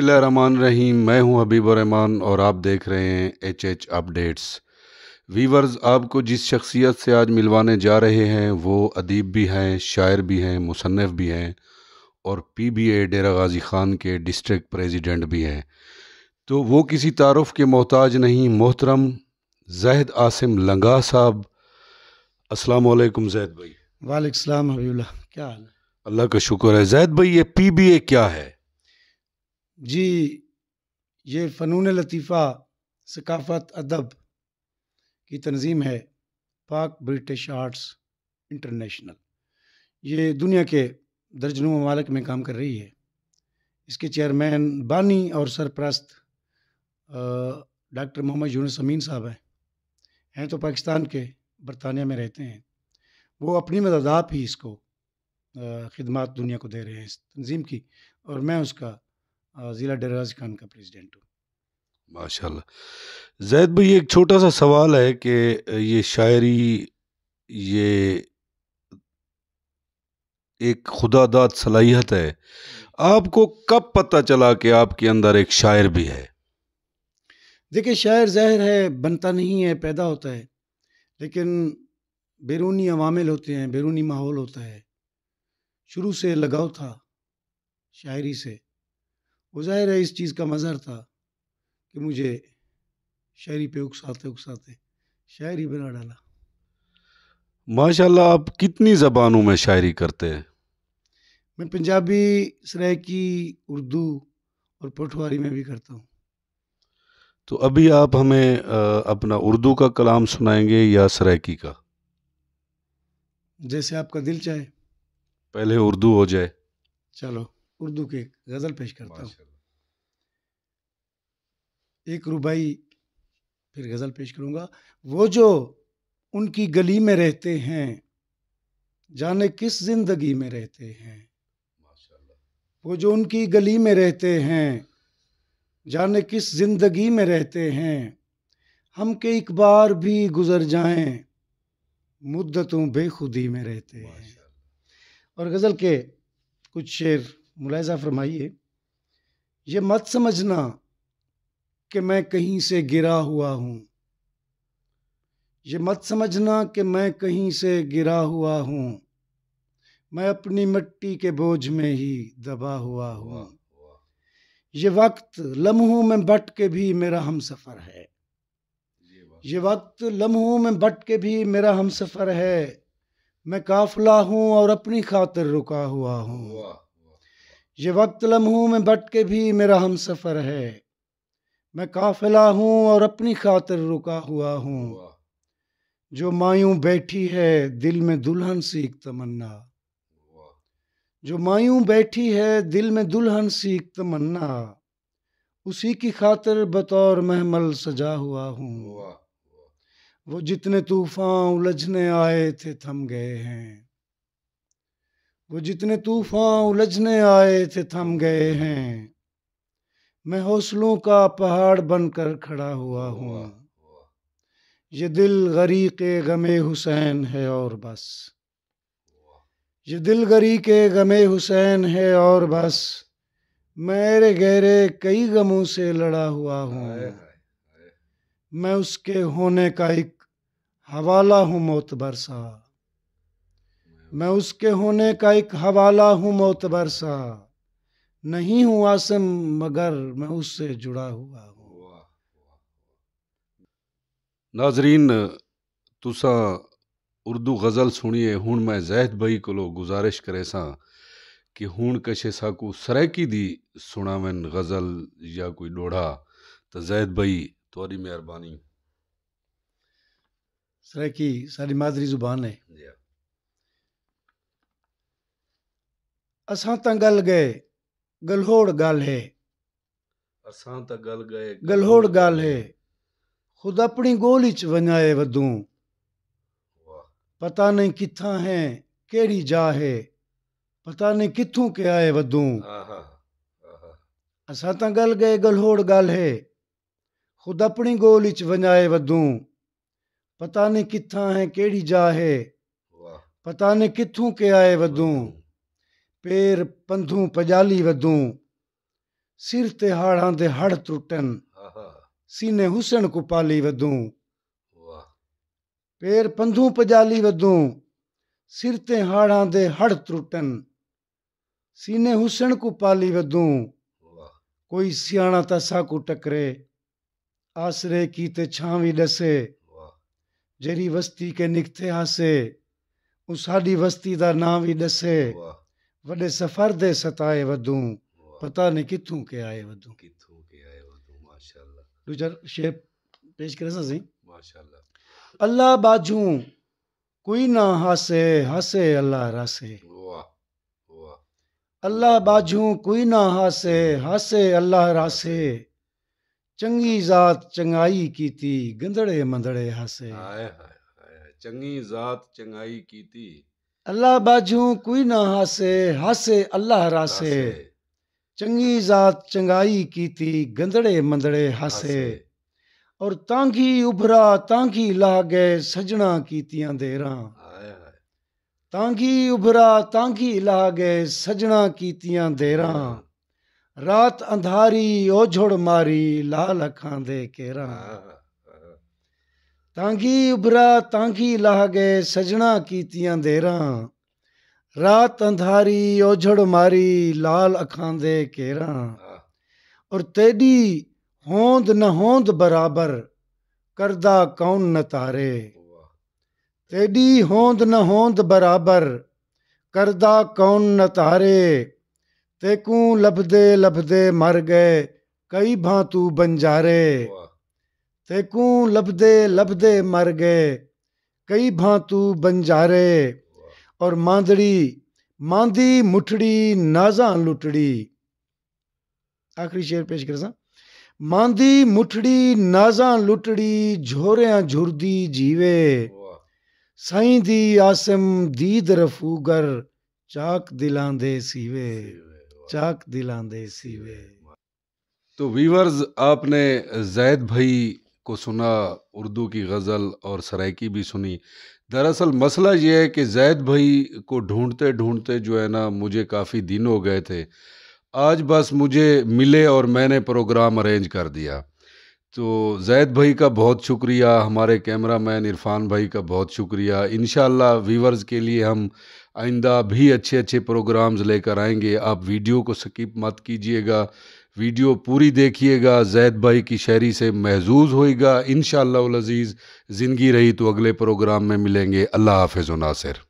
रहीम मैं हूं हबीब रहमान और आप देख रहे हैं एच एच अपडेट्स वीवर्स आपको जिस शख्सियत से आज मिलवाने जा रहे हैं वो अदीब भी हैं शायर भी हैं मुसनफ़ भी हैं और P B A Dera Ghazi Khan के डिस्ट्रिक्ट प्रेसिडेंट भी हैं तो वो किसी तारफ़ के मोहताज नहीं मोहतरम जैद आसिम लंगा साहब असलकुम जैद भाई वालेकाम हबीबुल्ला क्या हाल अल्लाह का शुक्र है जैद भाई ये पी बी ए क्या है जी ये फ़नून लतीफ़ा सकाफ़त अदब की तनजीम है पाक ब्रिटिश आर्ट्स इंटरनेशनल ये दुनिया के दर्जनों ममालक में काम कर रही है इसके चेयरमैन बानी और सरपरस्त डॉक्टर मोहम्मद यूनस अमीन साहब हैं हैं तो पाकिस्तान के बरतानिया में रहते हैं वो अपनी मददाप ही इसको खिदमत दुनिया को दे रहे हैं इस तंजीम की और मैं उसका ज़िला डराज खान का प्रेसिडेंट हूँ माशाल्लाह जैद भाई एक छोटा सा सवाल है कि ये शायरी ये एक खुदादाद सलाहियत है आपको कब पता चला कि आपके अंदर एक शायर भी है देखिए शायर ज़हर है बनता नहीं है पैदा होता है लेकिन बैरूनी अवामिल होते हैं बैरूनी माहौल होता है शुरू से लगाव था शायरी से वो ज़ाहिर है इस चीज़ का मज़र था कि मुझे शायरी पे उकसाते उकसाते शायरी बना डाला माशाल्लाह आप कितनी ज़बानों में शायरी करते हैं मैं पंजाबी सरायकी उर्दू और पटवारी में भी करता हूँ तो अभी आप हमें अपना उर्दू का कलाम सुनाएंगे या सरायकी का जैसे आपका दिल चाहे पहले उर्दू हो जाए चलो उर्दू के गज़ल पेश करता हूँ एक रुबाई फिर गज़ल पेश करूँगा वो जो उनकी गली में रहते हैं जाने किस ज़िंदगी में रहते हैं वो जो उनकी गली में रहते हैं जाने किस ज़िंदगी में रहते हैं हम के एक बार भी गुज़र जाएं मुद्दतों बेखुदी में रहते हैं और गज़ल के कुछ शेर मुलायजा फरमाइए ये मत समझना कि मैं कहीं से गिरा हुआ हूँ ये मत समझना कि मैं कहीं से गिरा हुआ हूँ मैं अपनी मिट्टी के बोझ में ही दबा हुआ हूँ ये वक्त लम्हों में बट के भी मेरा हम सफ़र है ये वक्त लम्हों में बट के भी मेरा हम सफ़र है मैं काफिला हूँ और अपनी खातिर रुका हुआ हूँ ये वक्त लम्हों में बट के भी मेरा हम सफ़र है मैं काफिला हूँ और अपनी खातिर रुका हुआ हूँ जो मायूं बैठी है दिल में दुल्हन सी एक तमन्ना जो मायूं बैठी है दिल में दुल्हन सी एक तमन्ना उसी की खातिर बतौर महमल सजा हुआ हूँ वो जितने तूफान उलझने आए थे थम गए हैं वो जितने तूफान उलझने आए थे थम गए हैं मैं हौसलों का पहाड़ बनकर खड़ा हुआ हुआ ये दिल गरी के गमे हुसैन है और बस ये दिल गरी के गमे हुसैन है और बस मेरे गहरे कई गमों से लड़ा हुआ हूँ मैं उसके होने का एक हवाला हूँ मोतबर सा मैं उसके होने का एक हवाला हूँ मोतबर सा नहीं हूँ आसम मगर मैं उससे जुड़ा हुआ हूँ नाजरीन तुसा उर्दू गज़ल सुनिए हूँ मैं जैद भई को गुजारिश करे सा कि हूँ कशे साकू सरैकी दी सुनावन गज़ल या कोई डोढ़ा तो जैद भई थोड़ी मेहरबानी सरैकी सारी मादरी जुबान है असां त गल गए गलहोड़ गाल है असां त गल गए गलहोड़ गाल है खुद अपनी गोली च वनाए वदूं पता नहीं किथा है केड़ी जा है पता नहीं किथों के आए वदूं असां त गल गए गलहोड़ गाल है खुद अपनी गोली च वनाए वदूं पता नहीं किथा है केड़ी जा है पता नहीं किथों के आए वदूं ਪੇਰ ਪੰਧੂ ਪਜਾਲੀ ਵਦੂ ਸਿਰ ਤੇ ਹਾੜਾਂ ਦੇ ਹੜ ਟੁੱਟਨ ਸੀਨੇ ਹੁਸਨ ਕੋ ਪਾਲੀ ਵਦੂ ਵਾਹ ਪੇਰ ਪੰਧੂ ਪਜਾਲੀ ਵਦੂ ਸਿਰ ਤੇ ਹਾੜਾਂ ਦੇ ਹੜ ਟੁੱਟਨ ਸੀਨੇ ਹੁਸਨ ਕੋ ਪਾਲੀ ਵਾਹ ਕੋਈ ਸਿਆਣਾ ਤਾਂ ਸਾ ਕੋ ਟਕਰੇ ਆਸਰੇ ਕੀ ਤੇ ਛਾਂ ਵੀ ਦਸੇ ਜਿਹੜੀ ਵਸਤੀ ਕੇ ਨਿਕਤੇ ਹਾਸੇ ਉਹ ਸਾਡੀ ਵਸਤੀ ਦਾ ਨਾਮ ਵੀ ਦਸੇ ਵਾਹ वॾे सफ़र दे सताए वधूं पता नहीं किथूं के आए वधूं किथूं के आए वधूं माशाल्लाह दूजा शेर पेश करे सा सही माशाल्लाह अल्लाह बाजू कोई ना हसे हसे अल्लाह रसे अल्लाह बाजू कोई ना हसे हसे अल्लाह रसे चंगी जात चंगाई कीती गंदड़े मंदड़े हसे हाय हाय चंगी जात चंगाई ਅੱਲਾ ਬਾਝੂ ਕੋਈ ਨਾ ਹਾਸੇ ਹਾਸੇ ਅੱਲਾ ਰਾਸੇ ਚੰਗੀ ਜ਼ਾਤ ਚੰਗਾਈ ਕੀਤੀ ਗੰਦੜੇ ਮੰਦੜੇ ਹਾਸੇ ਔਰ ਤਾਂਗੀ ਉਭਰਾ ਤਾਂਗੀ ਲਾ ਗਏ ਸਜਣਾ ਕੀਤੀਆਂ ਦੇਰਾਂ ਤਾਂਗੀ ਉਭਰਾ ਤਾਂਗੀ ਲਾ ਗਏ ਸਜਣਾ ਕੀਤੀਆਂ ਦੇਰਾਂ ਰਾਤ ਅੰਧਾਰੀ ਓਝੜ ਮਾਰੀ ਲਾਲ ਅੱਖਾਂ ਦੇ ਕੇਰਾ ਤਾਂ ਕੀ ਉਭਰਾ ਤਾਂ ਕੀ ਲਾਹ ਗਏ ਸਜਣਾ ਕੀਤੀਆਂ ਦੇਰਾਂ ਰਾਤ ਅੰਧਾਰੀ ਓਝੜ ਮਾਰੀ ਲਾਲ ਅੱਖਾਂ ਦੇ ਘੇਰਾਂ ਔਰ ਤੇਡੀ ਹੋਂਦ ਨਾ ਹੋਂਦ ਬਰਾਬਰ ਕਰਦਾ ਕੌਣ ਨਤਾਰੇ ਤੇਡੀ ਹੋਂਦ ਨਾ ਹੋਂਦ ਬਰਾਬਰ ਕਰਦਾ ਕੌਣ ਨਤਾਰੇ ਤੇਕੂ ਲਬਦੇ ਲਬਦੇ ਮਰ ਗਏ ਕਈ ਭਾਂ ਤੂੰ ਬੰਜਾਰੇ तेकू लबदे लबदे मर गए कई भांतू बंजारे और मांदड़ी मांदी मुठड़ी नाजा लुटड़ी आखिरी शेर पेश कर सा मांदी मुठड़ी नाजा लुटड़ी झोरिया झुरदी जीवे साईं दी आसम दीद रफूगर चाक दिलांदे सीवे चाक दिलांदे सीवे तो वीवर्स आपने जैद भाई को सुना उर्दू की गज़ल और सराइकी भी सुनी दरअसल मसला ये है कि जैद भाई को ढूंढते ढूंढते जो है ना मुझे काफ़ी दिन हो गए थे आज बस मुझे मिले और मैंने प्रोग्राम अरेंज कर दिया तो जैद भाई का बहुत शुक्रिया हमारे कैमरा मैन इरफान भाई का बहुत शुक्रिया इन व्यूवर्स के लिए हम आइंदा भी अच्छे अच्छे प्रोग्राम्स लेकर आएंगे आप वीडियो को स्किप मत कीजिएगा वीडियो पूरी देखिएगा जैद भाई की शायरी से महजूज होएगा इन शज़ीज़ ज़िंदगी रही तो अगले प्रोग्राम में मिलेंगे अल्लाह हाफिज़ नासिर